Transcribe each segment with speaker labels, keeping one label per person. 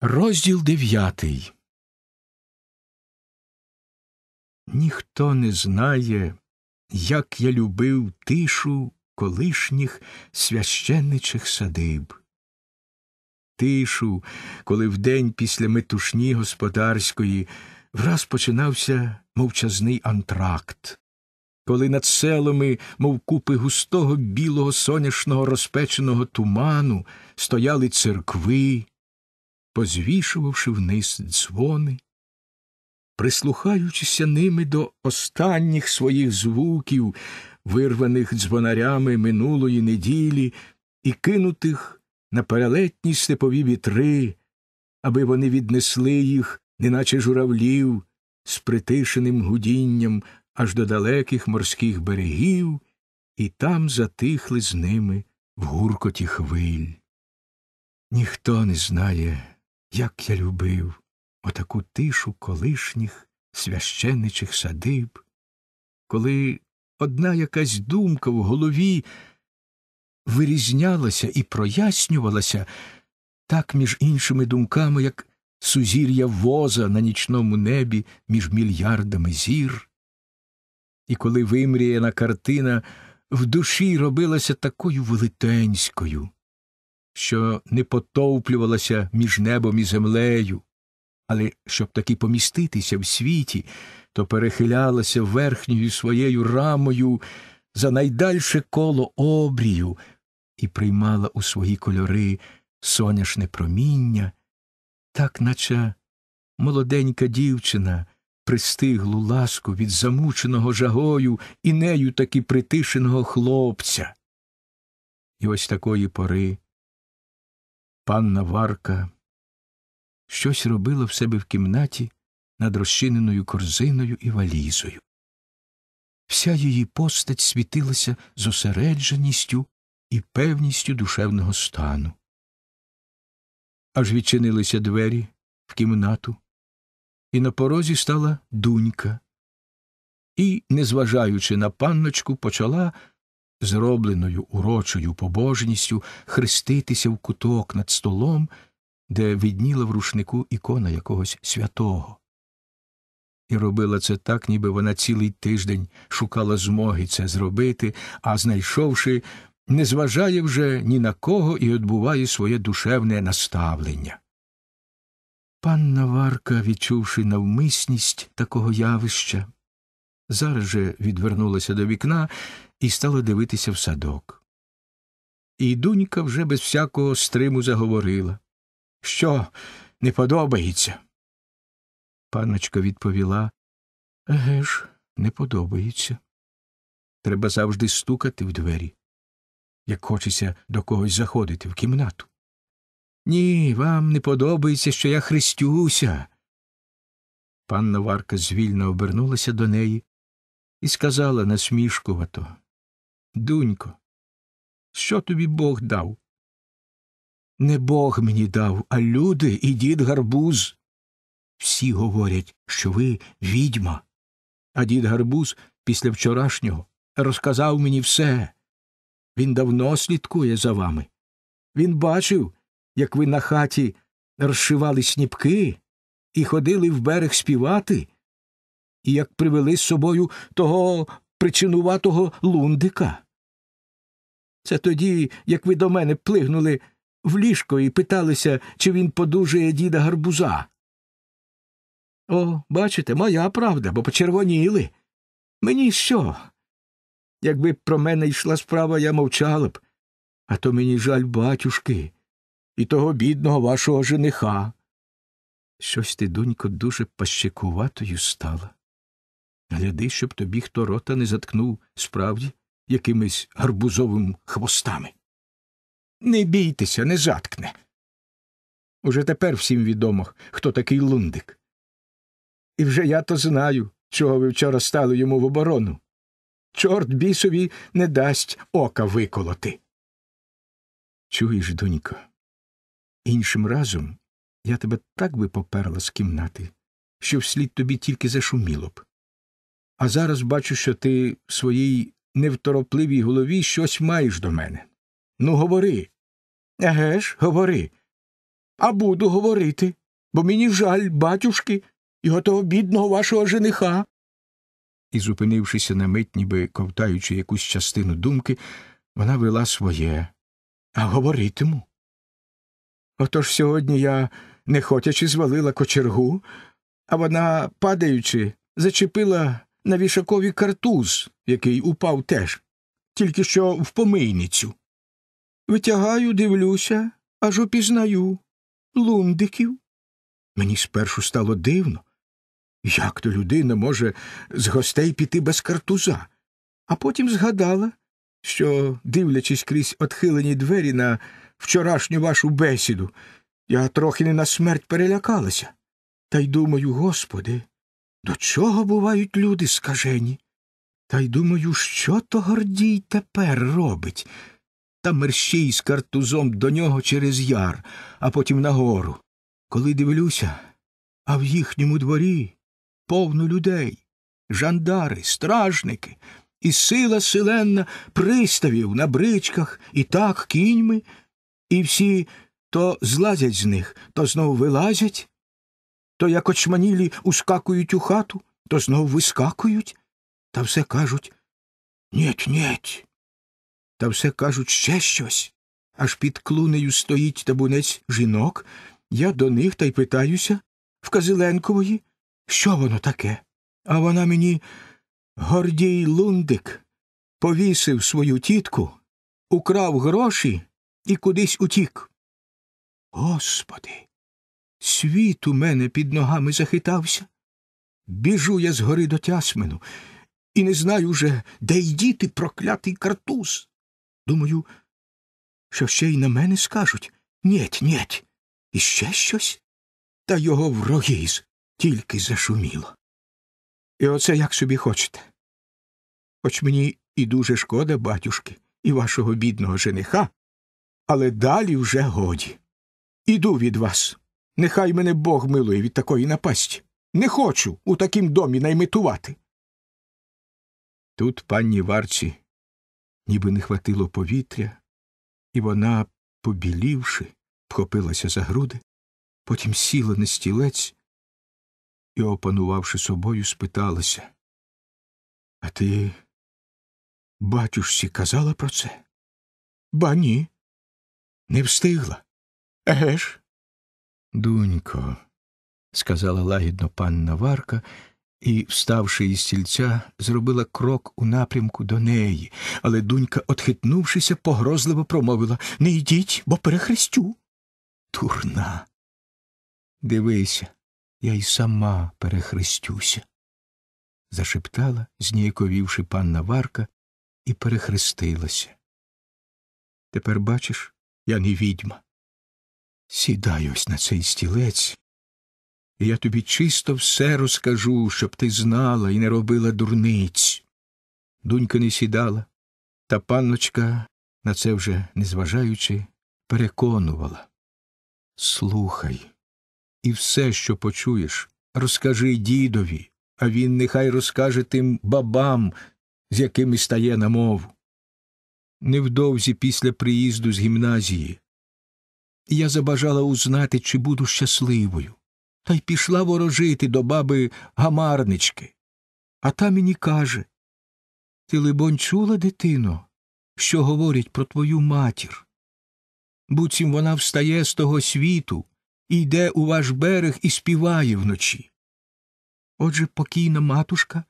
Speaker 1: Розділ дев'ятий. Ніхто не знає, як я любив тишу колишніх священничих садиб. Тишу, коли вдень після метушні господарської враз починався мовчазний антракт, коли над селами, мов купи густого білого соняшного розпеченого туману, стояли церкви позвішувавши вниз дзвони, прислухаючися ними до останніх своїх звуків, вирваних дзвонарями минулої неділі, і кинутих на перелетні степові вітри, аби вони віднесли їх, неначе журавлів, з притишеним гудінням аж до далеких морських берегів, і там затихли з ними в гуркоті хвиль. Ніхто не знає, як я любив отаку тишу колишніх священичих садиб, коли одна якась думка в голові вирізнялася і прояснювалася так між іншими думками, як сузір'я воза на нічному небі між мільярдами зір, і коли вимріяна картина в душі робилася такою велетенською що не потовплювалася між небом і землею, але щоб таки поміститися в світі, то перехилялася верхньою своєю рамою за найдальше коло обрію і приймала у свої кольори соняшне проміння, так наче молоденька дівчина. Пристиглу ласку від замученого жагою і нею таки притишеного хлопця. І ось такої пори Панна Варка щось робила в себе в кімнаті над розчиненою корзиною і валізою. Вся її постать світилася зосередженістю і певністю душевного стану. Аж відчинилися двері в кімнату, і на порозі стала дунька. І, незважаючи на панночку, почала зробленою урочою побожністю хреститися в куток над столом, де видніла в рушнику ікона якогось святого. І робила це так, ніби вона цілий тиждень шукала змоги це зробити, а знайшовши, не зважає вже ні на кого і відбуває своє душевне наставлення. Панна Варка, відчувши навмисність такого явища, зараз же відвернулася до вікна і стала дивитися в садок. І дунька вже без всякого стриму заговорила. Що не подобається? Паночка відповіла Еге ж, не подобається. Треба завжди стукати в двері, як хочеться до когось заходити в кімнату. Ні, вам не подобається, що я хрестюся. Панна Варка звільно обернулася до неї і сказала насмішкувато Дунько, що тобі Бог дав? Не Бог мені дав, а люди і дід гарбуз. Всі говорять, що ви відьма. А дід гарбуз після вчорашнього розказав мені все. Він давно слідкує за вами. Він бачив, як ви на хаті розшивали сніпки і ходили в берег співати, і як привели з собою того причинуватого лундика. Це тоді, як ви до мене плигнули в ліжко і питалися, чи він подужує діда гарбуза. О, бачите, моя правда, бо почервоніли. Мені що? Якби про мене йшла справа, я мовчала б, а то мені жаль батюшки і того бідного вашого жениха. Щось ти, донько, дуже пащекуватою стала. Гляди, щоб тобі хто рота не заткнув справді якимись гарбузовим хвостами. Не бійтеся, не заткне. Уже тепер всім відомо, хто такий лундик. І вже я то знаю, чого ви вчора стали йому в оборону. Чорт бісові не дасть ока виколоти. Чуєш, донько, іншим разом я тебе так би поперла з кімнати, що вслід тобі тільки зашуміло б а зараз бачу, що ти в своїй невторопливій голові щось маєш до мене. Ну, говори. Еге ж, говори. А буду говорити, бо мені жаль, батюшки, і того бідного вашого жениха. І, зупинившися на мить, ніби ковтаючи якусь частину думки, вона вела своє, а говоритиму. Отож сьогодні я, нехотячи, звалила кочергу, а вона, падаючи, зачепила на вішакові картуз, який упав теж, тільки що в помийницю. Витягаю, дивлюся, аж упізнаю лундиків. Мені спершу стало дивно. Як то людина може з гостей піти без картуза? А потім згадала, що, дивлячись крізь отхилені двері на вчорашню вашу бесіду, я трохи не на смерть перелякалася. Та й думаю, господи, до чого бувають люди скажені? Та й думаю, що то Гордій тепер робить. Та мерщій з картузом до нього через яр, а потім нагору. Коли дивлюся, а в їхньому дворі повно людей, жандари, стражники, і сила селенна приставів на бричках і так кіньми, і всі то злазять з них, то знов вилазять, то як очманілі ускакують у хату, то знов вискакують, та все кажуть нєть, нєть. Та все кажуть ще щось. Аж під клунею стоїть табунець жінок. Я до них та й питаюся в Казиленкової, що воно таке? А вона мені Гордій Лундик повісив свою тітку, украв гроші і кудись утік. Господи. Світ у мене під ногами захитався. Біжу я згори до Тясмину і не знаю вже, де й діти проклятий картуз. Думаю, що ще й на мене скажуть нєть, нєть, і ще щось. Та його врогіз тільки зашуміло. І оце як собі хочете. Хоч мені і дуже шкода, батюшки, і вашого бідного жениха, але далі вже годі. Іду від вас. Нехай мене Бог милує від такої напасті. Не хочу у такім домі наймитувати. Тут пані Варці ніби не хватило повітря, і вона, побілівши, вхопилася за груди, потім сіла на стілець і, опанувавши собою, спиталася. А ти, батюшці, казала про це? Ба ні. Не встигла. Еге ж? Дунько, сказала лагідно панна Варка і, вставши із стільця, зробила крок у напрямку до неї, але дунька, отхитнувшися, погрозливо промовила Не йдіть, бо перехрестю. Турна. Дивися, я й сама перехрестюся, зашептала, зніяковівши панна Варка, і перехрестилася. Тепер бачиш, я не відьма. Сідай ось на цей стілець, я тобі чисто все розкажу, щоб ти знала і не робила дурниць. Дунька не сідала, та панночка, на це вже незважаючи, переконувала Слухай, і все, що почуєш, розкажи дідові, а він нехай розкаже тим бабам, з якими стає на мову. Невдовзі після приїзду з гімназії я забажала узнати, чи буду щасливою, та й пішла ворожити до баби гамарнички. А та мені каже Ти, либонь, чула, дитино, що говорять про твою матір? Буцім вона встає з того світу і йде у ваш берег і співає вночі. Отже, покійна матушка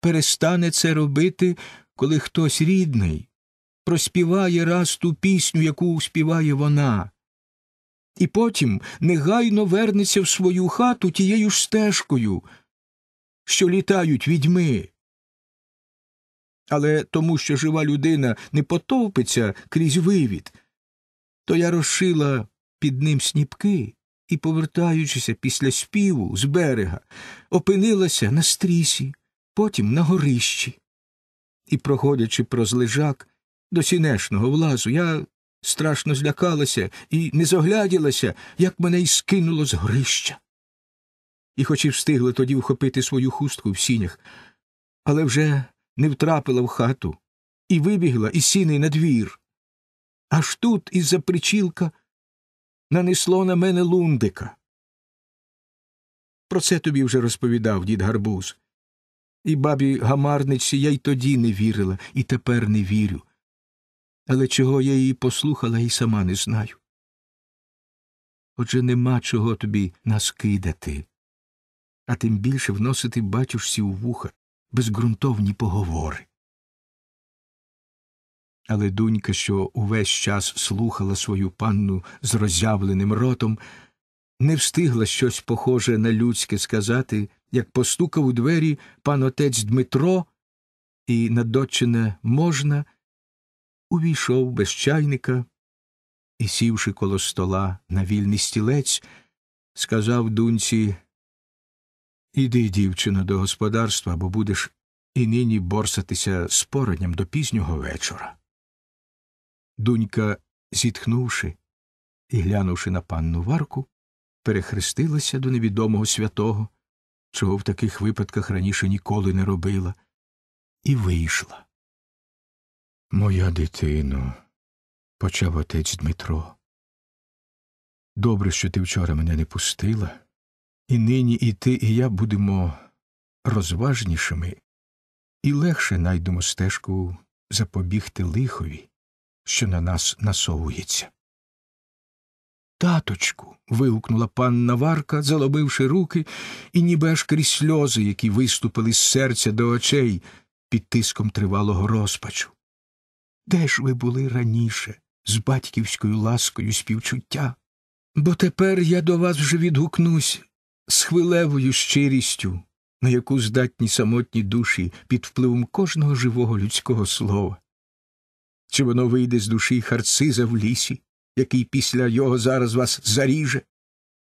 Speaker 1: перестане це робити, коли хтось рідний проспіває раз ту пісню, яку співає вона і потім негайно вернеться в свою хату тією ж стежкою, що літають відьми. Але тому, що жива людина не потовпиться крізь вивід, то я розшила під ним сніпки і, повертаючися після співу з берега, опинилася на стрісі, потім на горищі. І, проходячи проз лежак до сінешного влазу, я страшно злякалася і не зогляділася, як мене й скинуло з горища. І хоч і встигла тоді вхопити свою хустку в сінях, але вже не втрапила в хату і вибігла із сіни на двір. Аж тут із за причілка нанесло на мене лундика. Про це тобі вже розповідав дід гарбуз. І бабі гамарниці я й тоді не вірила, і тепер не вірю але чого я її послухала і сама не знаю. Отже, нема чого тобі нас кидати, а тим більше вносити батюшці у вуха безґрунтовні поговори. Але дунька, що увесь час слухала свою панну з роззявленим ротом, не встигла щось похоже на людське сказати, як постукав у двері пан отець Дмитро, і на дочине можна увійшов без чайника і, сівши коло стола на вільний стілець, сказав дунці Іди, дівчино, до господарства, бо будеш і нині борсатися з поранням до пізнього вечора. Дунька, зітхнувши і глянувши на панну Варку, перехрестилася до невідомого святого, чого в таких випадках раніше ніколи не робила, і вийшла. Моя дитино, почав отець Дмитро. Добре, що ти вчора мене не пустила, і нині і ти, і я будемо розважнішими, і легше найдемо стежку запобігти лихові, що на нас насовується. Таточку. вигукнула панна Варка, заломивши руки, і ніби аж крізь сльози, які виступили з серця до очей під тиском тривалого розпачу. Де ж ви були раніше з батьківською ласкою співчуття? Бо тепер я до вас вже відгукнусь з хвилевою щирістю, на яку здатні самотні душі під впливом кожного живого людського слова. Чи воно вийде з душі харциза в лісі, який після його зараз вас заріже?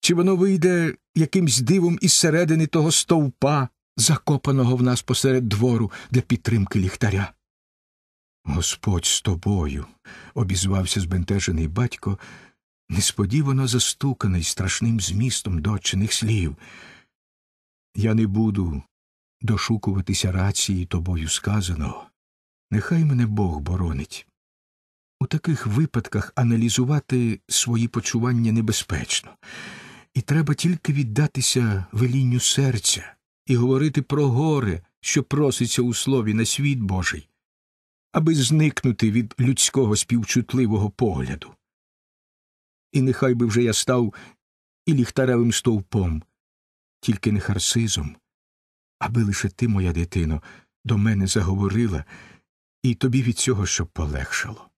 Speaker 1: Чи воно вийде якимсь дивом із середини того стовпа, закопаного в нас посеред двору для підтримки ліхтаря? Господь з тобою, обізвався збентежений батько, несподівано застуканий страшним змістом дочених слів. Я не буду дошукуватися рації тобою сказаного. Нехай мене Бог боронить. У таких випадках аналізувати свої почування небезпечно, і треба тільки віддатися велінню серця і говорити про горе, що проситься у слові на світ Божий аби зникнути від людського співчутливого погляду. І нехай би вже я став і ліхтаревим стовпом, тільки не харсизом, аби лише ти, моя дитино, до мене заговорила, і тобі від цього щоб полегшало.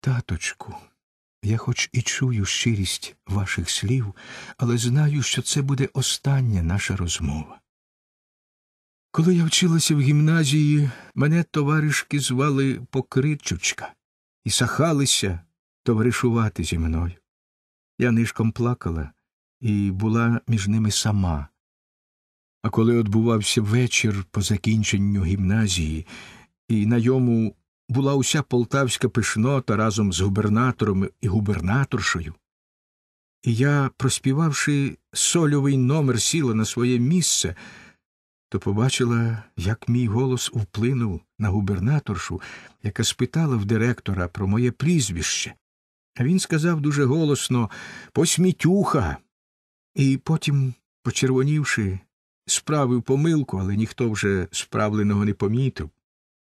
Speaker 1: Таточку, я хоч і чую щирість ваших слів, але знаю, що це буде остання наша розмова. Коли я вчилася в гімназії, мене товаришки звали Покричучка і сахалися товаришувати зі мною. Я нишком плакала і була між ними сама. А коли отбувався вечір по закінченню гімназії, і на йому була уся полтавська пишнота разом з губернатором і губернаторшою, і я, проспівавши сольовий номер, сіла на своє місце то побачила, як мій голос вплинув на губернаторшу, яка спитала в директора про моє прізвище. А він сказав дуже голосно посмітюха. І потім, почервонівши, справив помилку, але ніхто вже справленого не помітив.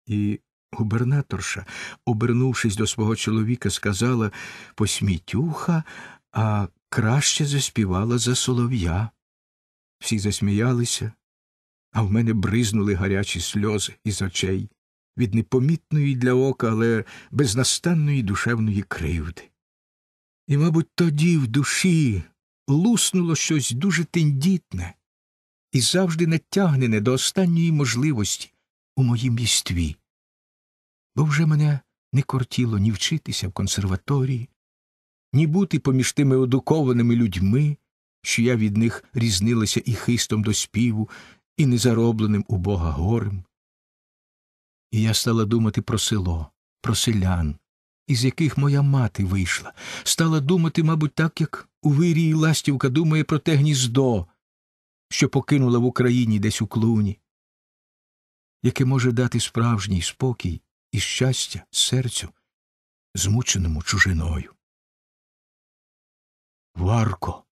Speaker 1: І губернаторша, обернувшись до свого чоловіка, сказала посмітюха, а краще заспівала за солов'я. Всі засміялися, а в мене бризнули гарячі сльози із очей від непомітної для ока, але безнастанної душевної кривди. І, мабуть, тоді в душі луснуло щось дуже тендітне і завжди натягнене до останньої можливості у моїм єстві, бо вже мене не кортіло ні вчитися в консерваторії, ні бути поміж тими одукованими людьми, що я від них різнилася і хистом до співу, і незаробленим у Бога горем. І я стала думати про село, про селян, із яких моя мати вийшла, стала думати, мабуть, так, як у вирії ластівка думає про те гніздо, що покинула в Україні десь у клуні, яке може дати справжній спокій і щастя серцю, змученому чужиною. Варко.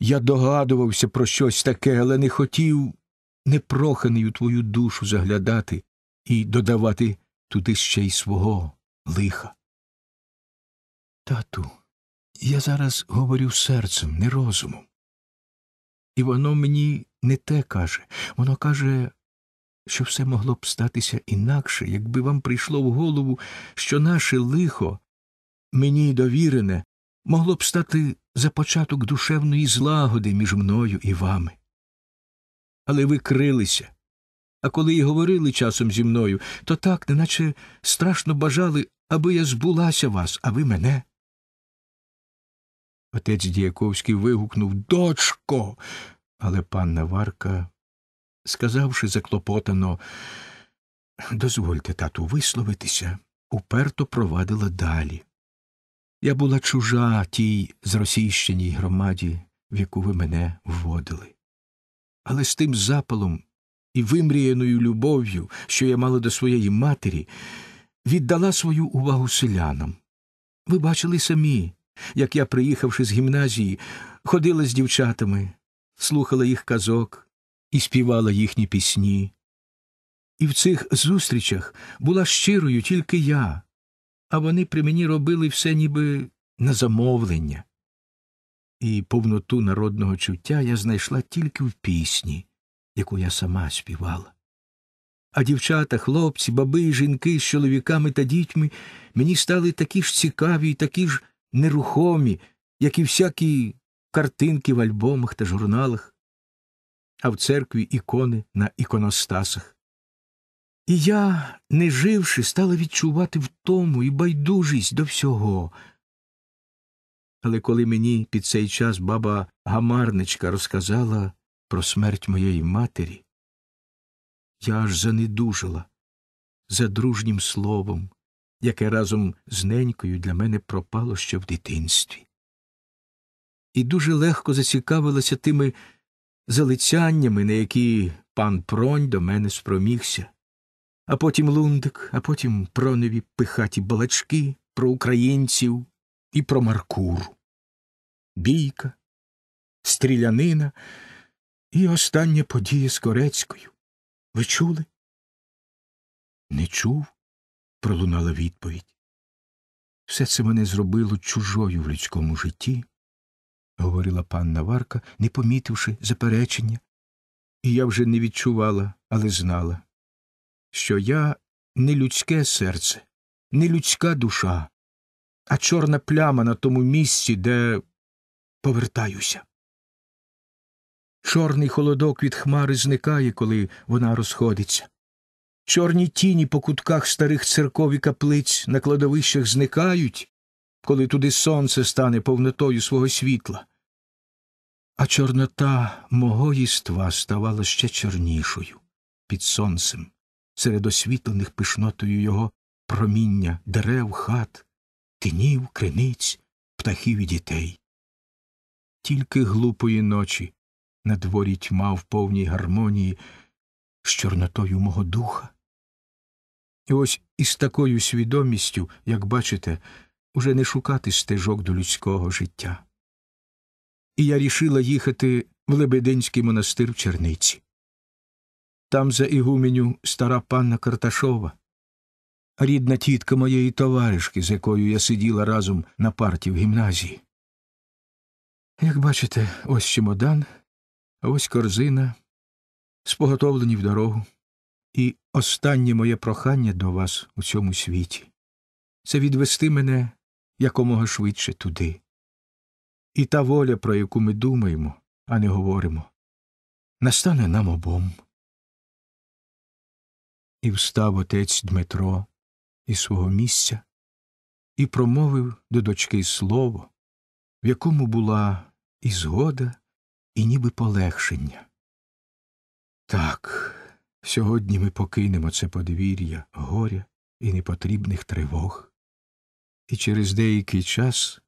Speaker 1: Я догадувався про щось таке, але не хотів непроханий у твою душу заглядати і додавати туди ще й свого лиха. Тату, я зараз говорю серцем, не розумом. І воно мені не те каже, воно каже, що все могло б статися інакше, якби вам прийшло в голову, що наше лихо мені довірене могло б стати за початок душевної злагоди між мною і вами. Але ви крилися, а коли й говорили часом зі мною, то так, неначе страшно бажали, аби я збулася вас, а ви мене. Отець Діяковський вигукнув Дочко. Але панна Варка, сказавши заклопотано, дозвольте тату висловитися, уперто провадила далі. Я була чужа тій зросійщеній громаді, в яку ви мене вводили. Але з тим запалом і вимріяною любов'ю, що я мала до своєї матері, віддала свою увагу селянам. Ви бачили самі, як я, приїхавши з гімназії, ходила з дівчатами, слухала їх казок і співала їхні пісні. І в цих зустрічах була щирою тільки я а вони при мені робили все ніби на замовлення. І повноту народного чуття я знайшла тільки в пісні, яку я сама співала. А дівчата, хлопці, баби і жінки з чоловіками та дітьми мені стали такі ж цікаві і такі ж нерухомі, як і всякі картинки в альбомах та журналах, а в церкві ікони на іконостасах. І я, не живши, стала відчувати втому і байдужість до всього. Але коли мені під цей час баба гамарничка розказала про смерть моєї матері, я аж занедужила за дружнім словом, яке разом з ненькою для мене пропало ще в дитинстві. І дуже легко зацікавилася тими залицяннями, на які пан Пронь до мене спромігся а потім лундик, а потім пронові пихаті балачки про українців і про Маркуру. Бійка, стрілянина і остання подія з Корецькою. Ви чули? Не чув, пролунала відповідь. Все це мене зробило чужою в людському житті, говорила панна Варка, не помітивши заперечення, і я вже не відчувала, але знала що я не людське серце, не людська душа, а чорна пляма на тому місці, де повертаюся. Чорний холодок від хмари зникає, коли вона розходиться. Чорні тіні по кутках старих церков і каплиць на кладовищах зникають, коли туди сонце стане повнотою свого світла. А чорнота мого їства ставала ще чорнішою під сонцем серед освітлених пишнотою його проміння дерев, хат, тинів, криниць, птахів і дітей. Тільки глупої ночі на дворі тьма в повній гармонії з чорнотою мого духа. І ось із такою свідомістю, як бачите, уже не шукати стежок до людського життя. І я рішила їхати в Лебединський монастир в Черниці там за ігуменю стара панна Карташова, рідна тітка моєї товаришки, з якою я сиділа разом на парті в гімназії. Як бачите, ось чемодан, ось корзина, споготовлені в дорогу, і останнє моє прохання до вас у цьому світі це відвести мене якомога швидше туди. І та воля, про яку ми думаємо, а не говоримо, настане нам обом. І встав отець Дмитро із свого місця і промовив до дочки слово, в якому була і згода, і ніби полегшення. Так, сьогодні ми покинемо це подвір'я горя і непотрібних тривог, і через деякий час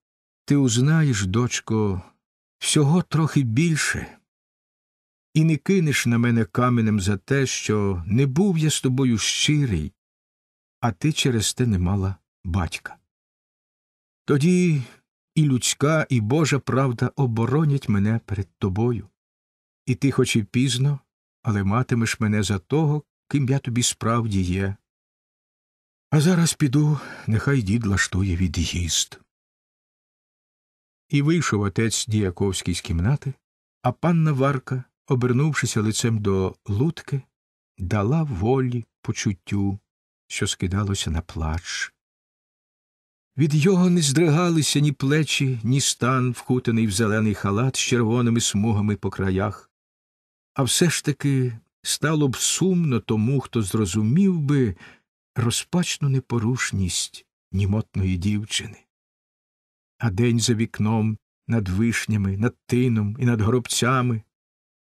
Speaker 1: ти узнаєш, дочко, всього трохи більше і не кинеш на мене каменем за те, що не був я з тобою щирий, а ти через те не мала батька. Тоді і людська, і Божа правда оборонять мене перед тобою, і ти, хоч і пізно, але матимеш мене за того, ким я тобі справді є. А зараз піду, нехай дід лаштує від'їзд. І вийшов отець Діяковський з кімнати, а панна Варка обернувшися лицем до лутки, дала волі почуттю, що скидалося на плач. Від його не здригалися ні плечі, ні стан, вхутаний в зелений халат з червоними смугами по краях, а все ж таки стало б сумно тому, хто зрозумів би розпачну непорушність німотної дівчини. А день за вікном, над вишнями, над тином і над горобцями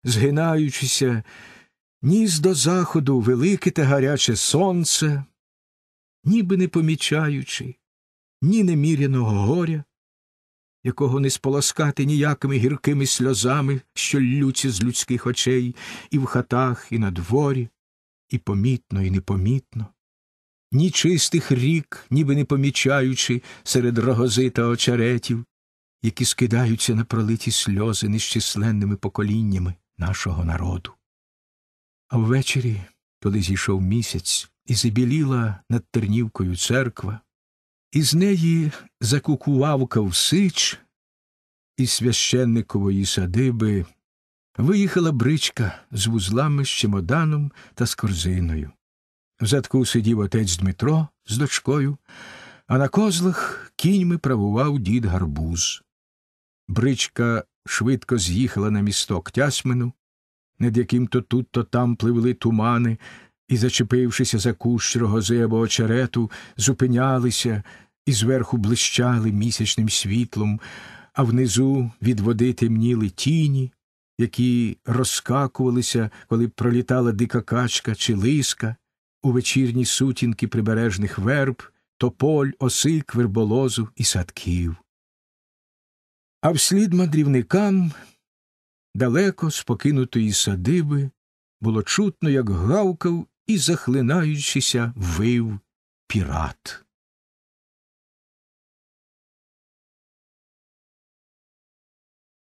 Speaker 1: згинаючися, ніс до заходу велике та гаряче сонце, ніби не помічаючи ні неміряного горя, якого не сполоскати ніякими гіркими сльозами, що лються з людських очей і в хатах, і на дворі, і помітно, і непомітно. Ні чистих рік, ніби не помічаючи серед рогози та очеретів, які скидаються на пролиті сльози нещисленними поколіннями, нашого народу. А ввечері, коли зійшов місяць, і забіліла над тернівкою церква, і з неї закукував ковсич із священникової садиби, виїхала бричка з вузлами, з чемоданом та з корзиною. В задку сидів отець Дмитро з дочкою, а на козлах кіньми правував дід гарбуз. Бричка швидко з'їхала на місток Тясмину, над яким то тут, то там пливли тумани і, зачепившися за кущ рогози або очерету, зупинялися і зверху блищали місячним світлом, а внизу від води темніли тіні, які розскакувалися, коли б пролітала дика качка чи лиска, у вечірні сутінки прибережних верб, тополь, осик, верболозу і садків. А вслід мандрівникам далеко з покинутої садиби було чутно, як гавкав і, захлинаючися, вив пірат.